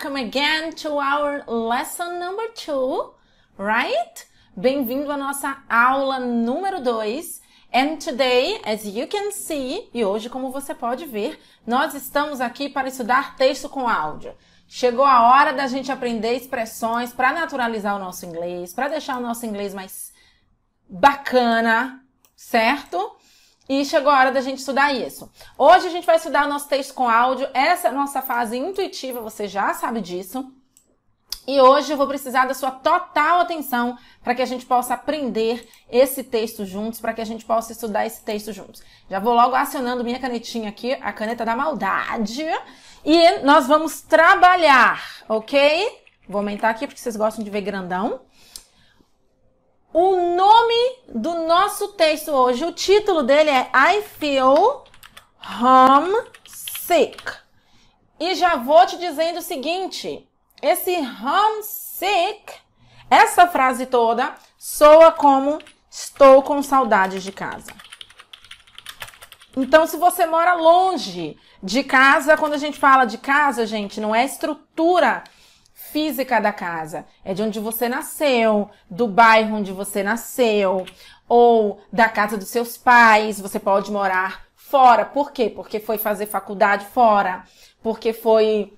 welcome again to our lesson number two, right? Bem-vindo à nossa aula número 2. And today, as you can see, e hoje, como você pode ver, nós estamos aqui para estudar texto com áudio. Chegou a hora da gente aprender expressões para naturalizar o nosso inglês, para deixar o nosso inglês mais bacana, certo? e chegou a hora da gente estudar isso. Hoje a gente vai estudar o nosso texto com áudio, essa é a nossa fase intuitiva, você já sabe disso. E hoje eu vou precisar da sua total atenção para que a gente possa aprender esse texto juntos, para que a gente possa estudar esse texto juntos. Já vou logo acionando minha canetinha aqui, a caneta da maldade, e nós vamos trabalhar, ok? Vou aumentar aqui porque vocês gostam de ver grandão. O nome do nosso texto hoje, o título dele é I Feel Homesick. E já vou te dizendo o seguinte: esse homesick, essa frase toda, soa como estou com saudades de casa. Então, se você mora longe de casa, quando a gente fala de casa, gente, não é estrutura física da casa, é de onde você nasceu, do bairro onde você nasceu, ou da casa dos seus pais, você pode morar fora. Por quê? Porque foi fazer faculdade fora, porque foi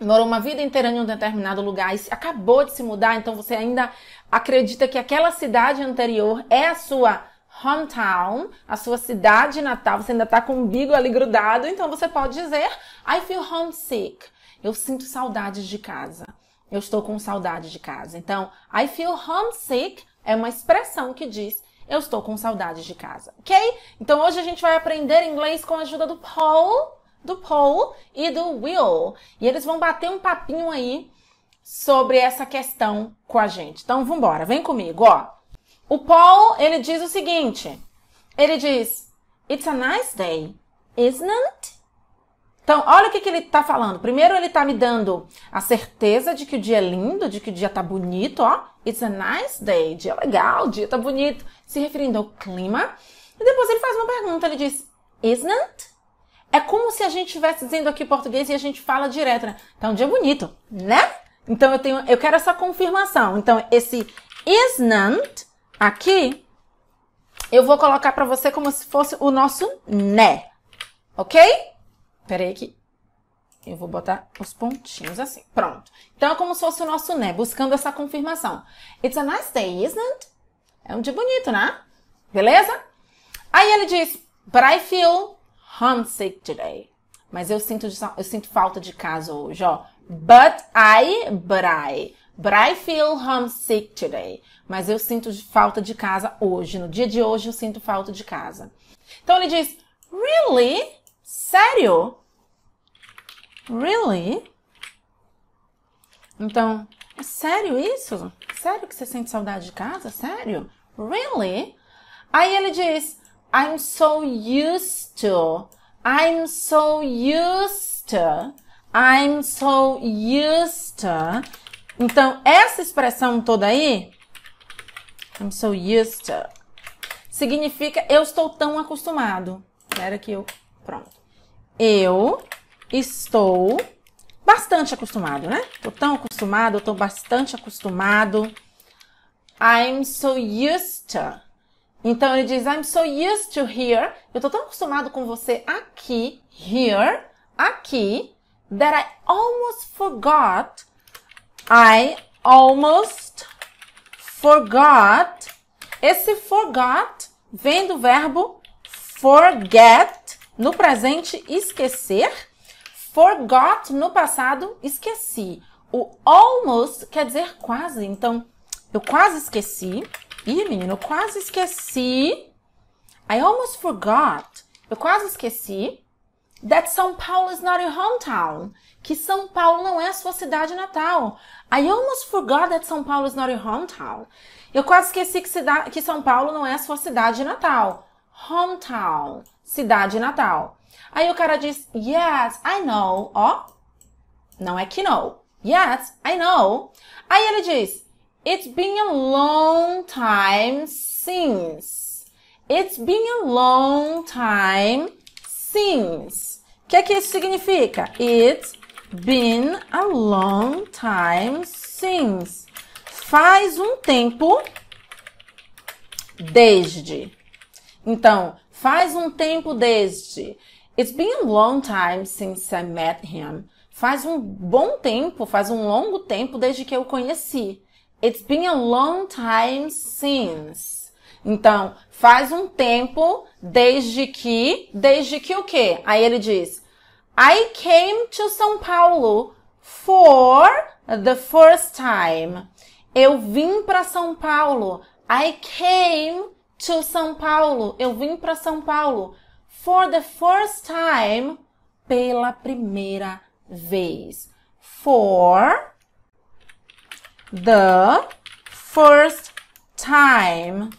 morou uma vida inteira em um determinado lugar e acabou de se mudar, então você ainda acredita que aquela cidade anterior é a sua hometown, a sua cidade natal, você ainda tá com o umbigo ali grudado, então você pode dizer I feel homesick. Eu sinto saudades de casa. Eu estou com saudade de casa. Então, I feel homesick é uma expressão que diz eu estou com saudades de casa, ok? Então hoje a gente vai aprender inglês com a ajuda do Paul, do Paul e do Will. E eles vão bater um papinho aí sobre essa questão com a gente. Então vamos embora, vem comigo, ó. O Paul, ele diz o seguinte. Ele diz: It's a nice day, isn't it? Então, olha o que, que ele está falando. Primeiro, ele está me dando a certeza de que o dia é lindo, de que o dia está bonito, ó. It's a nice day, dia legal, dia está bonito. Se referindo ao clima. E depois ele faz uma pergunta, ele diz, isn't? É como se a gente estivesse dizendo aqui português e a gente fala direto, né? Tá um dia bonito, né? Então eu tenho, eu quero essa confirmação. Então esse isn't aqui, eu vou colocar para você como se fosse o nosso né, ok? peraí aqui. que eu vou botar os pontinhos assim. Pronto. Então, é como se fosse o nosso né, buscando essa confirmação. It's a nice day, isn't it? É um dia bonito, né? Beleza? Aí ele diz, but I feel homesick today. Mas eu sinto, eu sinto falta de casa hoje, ó. But I, but I. But I feel homesick today. Mas eu sinto falta de casa hoje. No dia de hoje eu sinto falta de casa. Então ele diz, really? Sério? Really? Então, é sério isso? Sério que você sente saudade de casa? Sério? Really? Aí ele diz, I'm so used to. I'm so used to. I'm so used to. Então, essa expressão toda aí, I'm so used to, significa eu estou tão acostumado. Espera que eu. Pronto. Eu estou bastante acostumado, né? Tô tão acostumado, tô bastante acostumado. I'm so used to. Então ele diz I'm so used to here. Eu tô tão acostumado com você aqui, here, aqui, that I almost forgot. I almost forgot. Esse forgot vem do verbo forget no presente esquecer Forgot no passado, esqueci. O almost quer dizer quase. Então, eu quase esqueci. Ih, menino, eu quase esqueci. I almost forgot. Eu quase esqueci. That São Paulo is not your hometown. Que São Paulo não é a sua cidade natal. I almost forgot that São Paulo is not your hometown. Eu quase esqueci que, cida que São Paulo não é a sua cidade natal. Hometown. Cidade natal. Aí o cara diz, yes, I know. Ó, não é que não. Yes, I know. Aí ele diz, it's been a long time since. It's been a long time since. O que é que isso significa? It's been a long time since. Faz um tempo desde. Então, faz um tempo desde. It's been a long time since I met him. Faz um bom tempo, faz um longo tempo desde que eu o conheci. It's been a long time since. Então, faz um tempo desde que, desde que o quê? Aí ele diz: I came to São Paulo for the first time. Eu vim para São Paulo. I came to São Paulo. Eu vim para São Paulo For the first time, pela primeira vez. For the first time,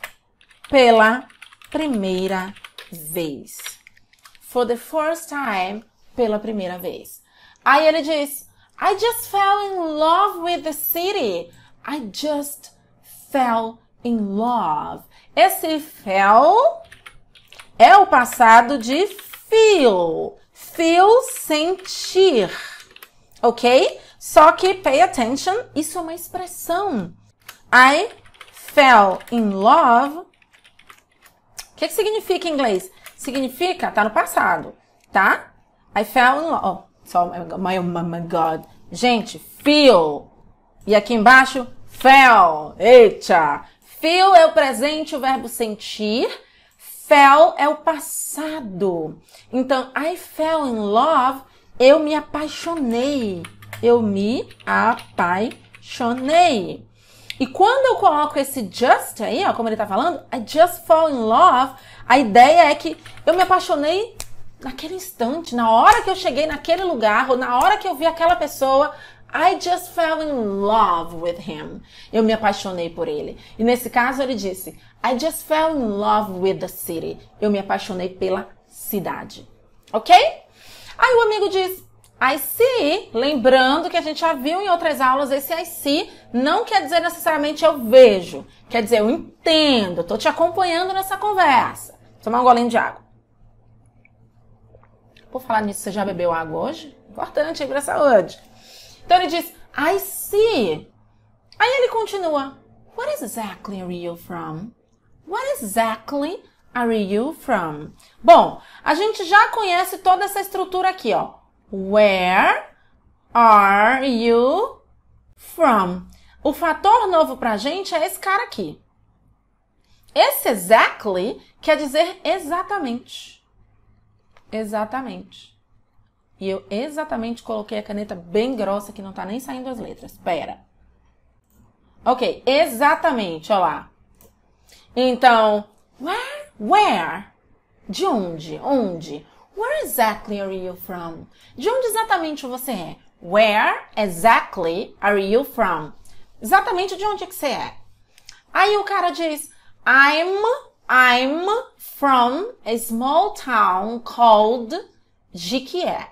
pela primeira vez. For the first time, pela primeira vez. Aí ele diz: I just fell in love with the city. I just fell in love. Esse fell é o passado de feel. Feel, sentir. Ok? Só que pay attention, isso é uma expressão. I fell in love. O que, que significa em inglês? Significa, tá no passado, tá? I fell in love. Oh, so, my, oh my God. Gente, feel. E aqui embaixo, fell. Eita! Feel é o presente, o verbo sentir. Fell é o passado. Então, I fell in love, eu me apaixonei. Eu me apaixonei. E quando eu coloco esse just aí, ó, como ele tá falando, I just fall in love, a ideia é que eu me apaixonei naquele instante, na hora que eu cheguei naquele lugar, ou na hora que eu vi aquela pessoa, I just fell in love with him. Eu me apaixonei por ele. E nesse caso ele disse, I just fell in love with the city. Eu me apaixonei pela cidade. Ok? Aí o amigo diz, I see, lembrando que a gente já viu em outras aulas, esse I see não quer dizer necessariamente eu vejo. Quer dizer, eu entendo, tô te acompanhando nessa conversa. Vou tomar um golinho de água. Por falar nisso, você já bebeu água hoje? Importante aí pra saúde. Então ele diz, I see. Aí ele continua, What exactly are you from? What exactly are you from? Bom, a gente já conhece toda essa estrutura aqui, ó. Where are you from? O fator novo pra gente é esse cara aqui. Esse exactly quer dizer exatamente. Exatamente. E eu exatamente coloquei a caneta bem grossa que não tá nem saindo as letras. Pera. Ok, exatamente, ó lá. Então, where? Where? De onde? Onde? Where exactly are you from? De onde exatamente você é? Where exactly are you from? Exatamente de onde é que você é? Aí o cara diz, I'm, I'm from a small town called Jiquié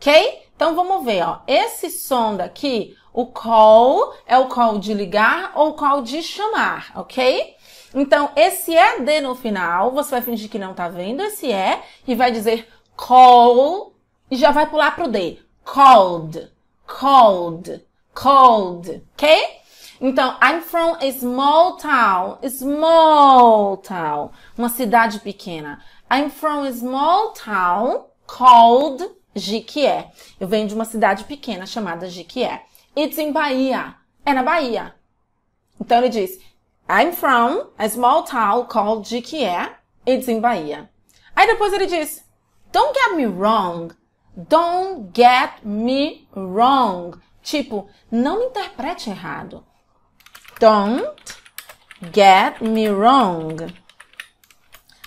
ok? Então vamos ver, ó. Esse som daqui, o call, é o call de ligar ou o call de chamar, ok? Então, esse ED é no final, você vai fingir que não tá vendo esse E é, e vai dizer call e já vai pular pro D. Called, called, called, ok? Então, I'm from a small town, small town, uma cidade pequena. I'm from a small town called Jiquié. Eu venho de uma cidade pequena chamada Jiquié. It's in Bahia. É na Bahia. Então ele diz: I'm from a small town called Jiquié. It's in Bahia. Aí depois ele diz: Don't get me wrong. Don't get me wrong. Tipo, não me interprete errado. Don't get me wrong.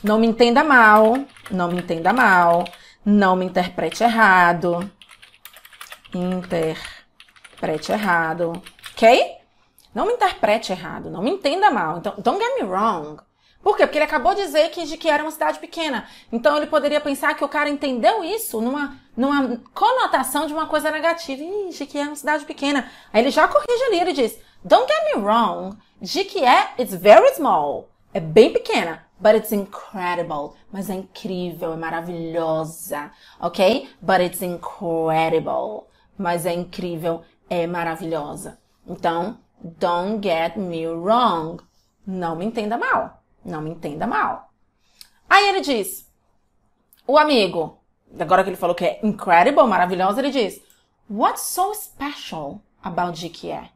Não me entenda mal. Não me entenda mal. Não me interprete errado. Interprete errado. Ok? Não me interprete errado. Não me entenda mal. Então, don't get me wrong. Por quê? Porque ele acabou de dizer que, de que era uma cidade pequena. Então ele poderia pensar que o cara entendeu isso numa, numa conotação de uma coisa negativa. Ih, de que é uma cidade pequena. Aí ele já corrige ali, ele diz, don't get me wrong, de que é, it's very small. É bem pequena. But it's incredible. Mas é incrível, é maravilhosa. Ok? But it's incredible. Mas é incrível, é maravilhosa. Então, don't get me wrong. Não me entenda mal. Não me entenda mal. Aí ele diz: O amigo, agora que ele falou que é incredible, maravilhosa, ele diz: What's so special about Jiquié?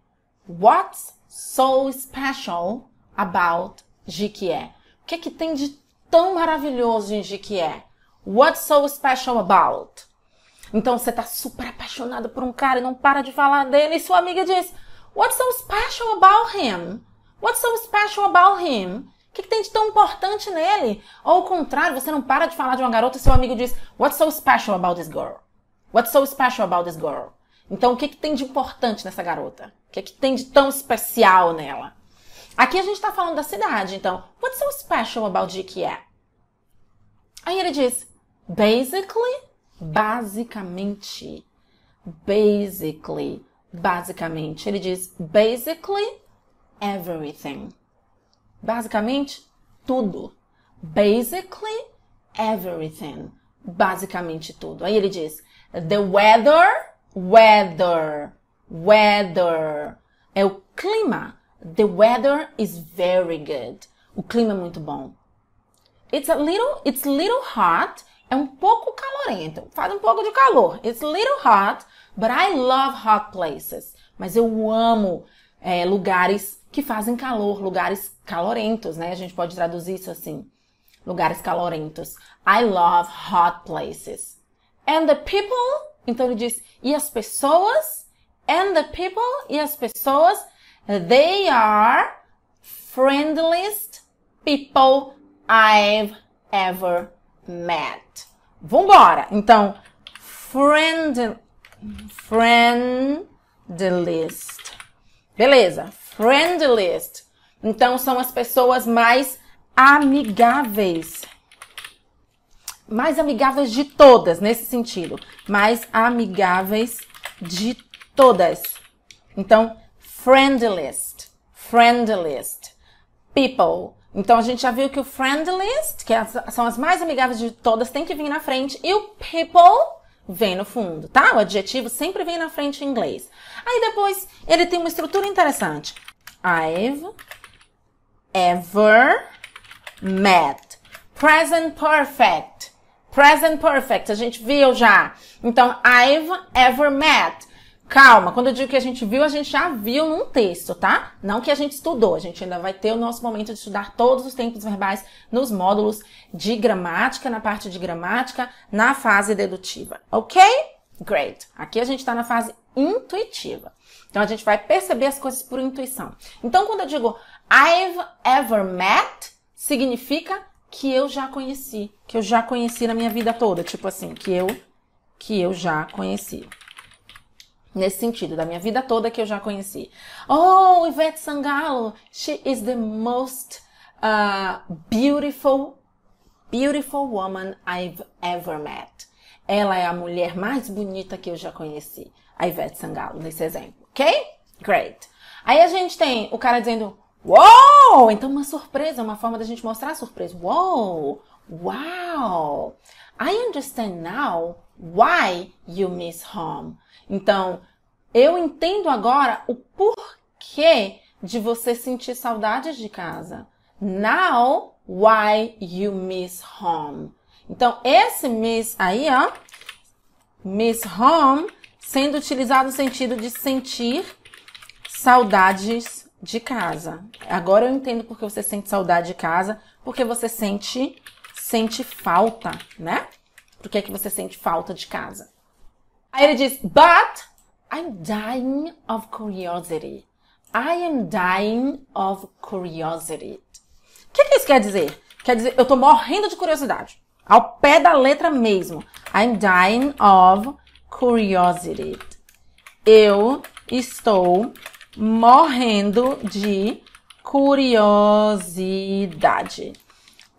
What's so special about Jiquié? O que, que tem de tão maravilhoso em que é? What's so special about? Então você tá super apaixonado por um cara e não para de falar dele e sua amiga diz: What's so special about him? What's so special about him? O que, que tem de tão importante nele? Ou ao contrário, você não para de falar de uma garota e seu amigo diz: What's so special about this girl? What's so special about this girl? Então, o que, que tem de importante nessa garota? O que, que tem de tão especial nela? Aqui a gente está falando da cidade, então. What's so special about é? Aí ele diz, basically, basicamente. Basically, basicamente. Ele diz, basically, everything. Basicamente, tudo. Basically, everything. Basicamente tudo. Aí ele diz, the weather, weather, weather. É o clima, The weather is very good. O clima é muito bom. It's a little, it's little hot. É um pouco calorento. Faz um pouco de calor. It's little hot, but I love hot places. Mas eu amo é, lugares que fazem calor, lugares calorentos, né? A gente pode traduzir isso assim. Lugares calorentos. I love hot places. And the people, então ele diz, e as pessoas, and the people, e as pessoas They are friendliest people I've ever met. Vambora! Então, friend, friendliest. Beleza, friendliest. Então, são as pessoas mais amigáveis. Mais amigáveis de todas, nesse sentido. Mais amigáveis de todas. Então, Friendliest, friendliest people. Então a gente já viu que o friendliest, que é são as mais amigáveis de todas, tem que vir na frente e o people vem no fundo, tá? O adjetivo sempre vem na frente em inglês. Aí depois ele tem uma estrutura interessante. I've ever met. Present perfect. Present perfect, a gente viu já. Então, I've ever met. Calma, quando eu digo que a gente viu, a gente já viu num texto, tá? Não que a gente estudou, a gente ainda vai ter o nosso momento de estudar todos os tempos verbais nos módulos de gramática, na parte de gramática, na fase dedutiva, ok? Great. Aqui a gente está na fase intuitiva. Então a gente vai perceber as coisas por intuição. Então quando eu digo I've ever met, significa que eu já conheci, que eu já conheci na minha vida toda, tipo assim, que eu que eu já conheci nesse sentido, da minha vida toda que eu já conheci. Oh, Ivete Sangalo, she is the most uh, beautiful, beautiful woman I've ever met. Ela é a mulher mais bonita que eu já conheci. A Ivete Sangalo, nesse exemplo, ok? Great. Aí a gente tem o cara dizendo, Wow! Então uma surpresa, uma forma da gente mostrar a surpresa. Wow! Wow! I understand now why you miss home. Então, eu entendo agora o porquê de você sentir saudades de casa. Now, why you miss home. Então, esse miss aí, ó, miss home, sendo utilizado no sentido de sentir saudades de casa. Agora eu entendo porque você sente saudade de casa, porque você sente sente falta, né? Por que é que você sente falta de casa? Aí ele diz, but I'm dying of curiosity. I am dying of curiosity. O que, é que isso quer dizer? Quer dizer, eu tô morrendo de curiosidade. Ao pé da letra mesmo. I'm dying of curiosity. Eu estou morrendo de curiosidade.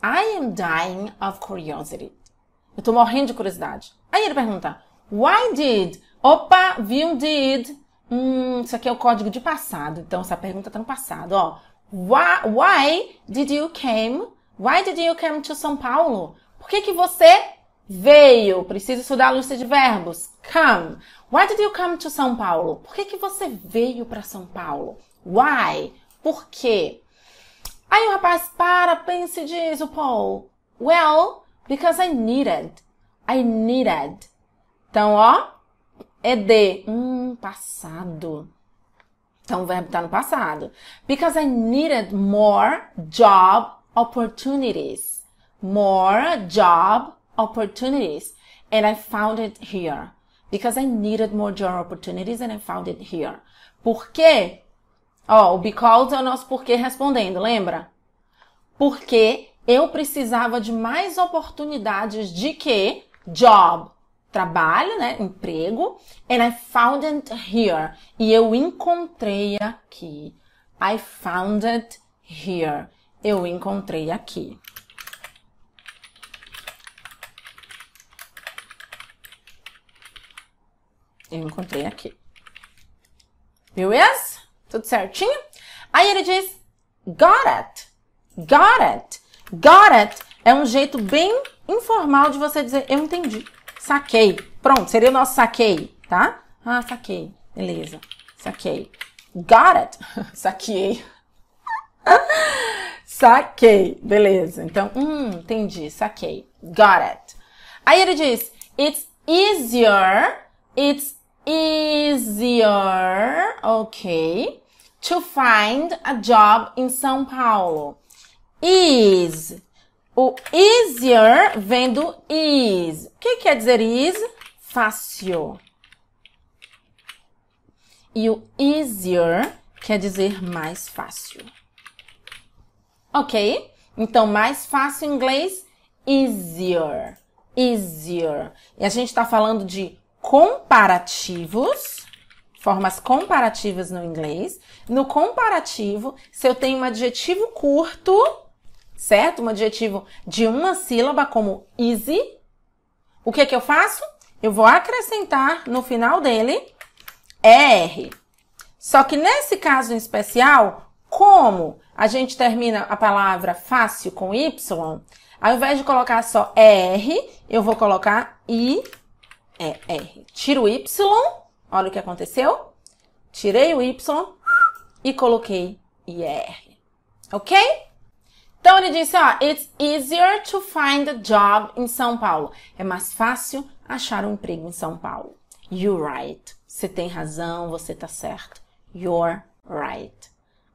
I am dying of curiosity. Eu tô morrendo de curiosidade. Aí ele pergunta, why did? Opa, viu? did. Hum, isso aqui é o código de passado. Então essa pergunta tá no passado, ó. Why, why did you came? Why did you come to São Paulo? Por que que você veio? Preciso estudar a lista de verbos. Come. Why did you come to São Paulo? Por que que você veio para São Paulo? Why? Por quê? Aí o rapaz para, pensa e diz o oh, Paul, well, because I needed. I needed. Então, ó, é de, hum, passado. Então o verbo está no passado. Because I needed more job opportunities. More job opportunities. And I found it here. Because I needed more job opportunities and I found it here. Porque Ó, o because é o nosso porquê respondendo, lembra? Porque eu precisava de mais oportunidades de que job, trabalho, né, emprego, and I found it here. E eu encontrei aqui. I found it here. Eu encontrei aqui. Eu encontrei aqui. Beleza? Tudo certinho? Aí ele diz got it, got it, got it é um jeito bem informal de você dizer eu entendi, saquei. Pronto, seria o nosso saquei, tá? Ah, saquei, beleza, saquei. Got it, saquei. saquei, beleza. Então, hum, entendi, saquei. Got it. Aí ele diz, it's easier, it's easier, ok, to find a job in São Paulo. Is. O easier vem do is. O que quer dizer is? Fácil. E o easier quer dizer mais fácil. Ok? Então, mais fácil em inglês, easier. Easier. E a gente está falando de comparativos, formas comparativas no inglês. No comparativo, se eu tenho um adjetivo curto, certo? Um adjetivo de uma sílaba, como easy, o que, é que eu faço? Eu vou acrescentar no final dele R. Só que nesse caso em especial, como a gente termina a palavra fácil com Y, ao invés de colocar só R, eu vou colocar I é R. É. Tiro o Y, olha o que aconteceu. Tirei o Y e coloquei IR. Ok? Então ele disse, ó, it's easier to find a job in São Paulo. É mais fácil achar um emprego em São Paulo. You're right. Você tem razão, você tá certo. You're right.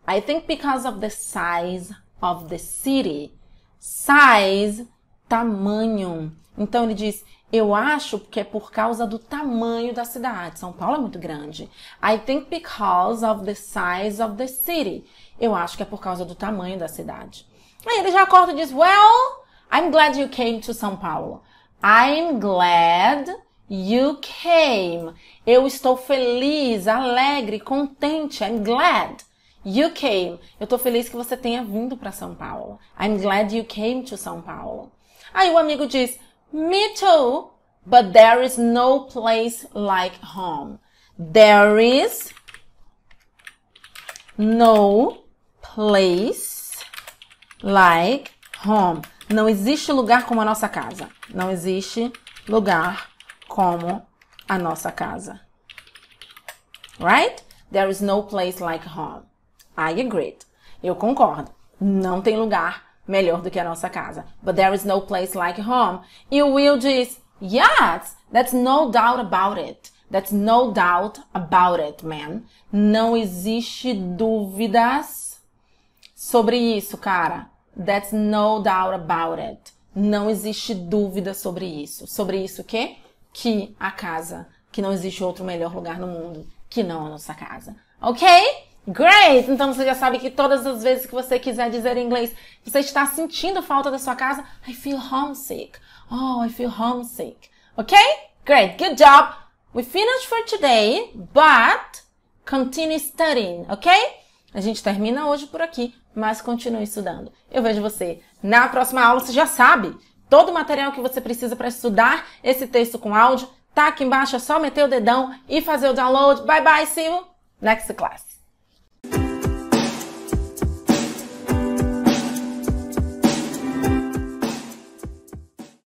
I think because of the size of the city. Size, tamanho. Então ele diz, eu acho que é por causa do tamanho da cidade. São Paulo é muito grande. I think because of the size of the city. Eu acho que é por causa do tamanho da cidade. Aí ele já corta e diz: Well, I'm glad you came to São Paulo. I'm glad you came. Eu estou feliz, alegre, contente. I'm glad. You came. Eu estou feliz que você tenha vindo para São Paulo. I'm glad you came to São Paulo. Aí o amigo diz: me too, but there is no place like home. There is no place like home. Não existe lugar como a nossa casa. Não existe lugar como a nossa casa. Right? There is no place like home. I agree. Eu concordo. Não tem lugar melhor do que a nossa casa. But there is no place like home. E o Will diz, yes, that's no doubt about it. That's no doubt about it, man. Não existe dúvidas sobre isso, cara. That's no doubt about it. Não existe dúvida sobre isso. Sobre isso o quê? Que a casa. Que não existe outro melhor lugar no mundo que não a nossa casa. Ok? Great! Então você já sabe que todas as vezes que você quiser dizer em inglês, você está sentindo falta da sua casa, I feel homesick. Oh, I feel homesick. Ok? Great, good job. We finished for today, but continue studying, ok? A gente termina hoje por aqui, mas continue estudando. Eu vejo você na próxima aula, você já sabe. Todo o material que você precisa para estudar esse texto com áudio tá aqui embaixo, é só meter o dedão e fazer o download. Bye bye, see you next class.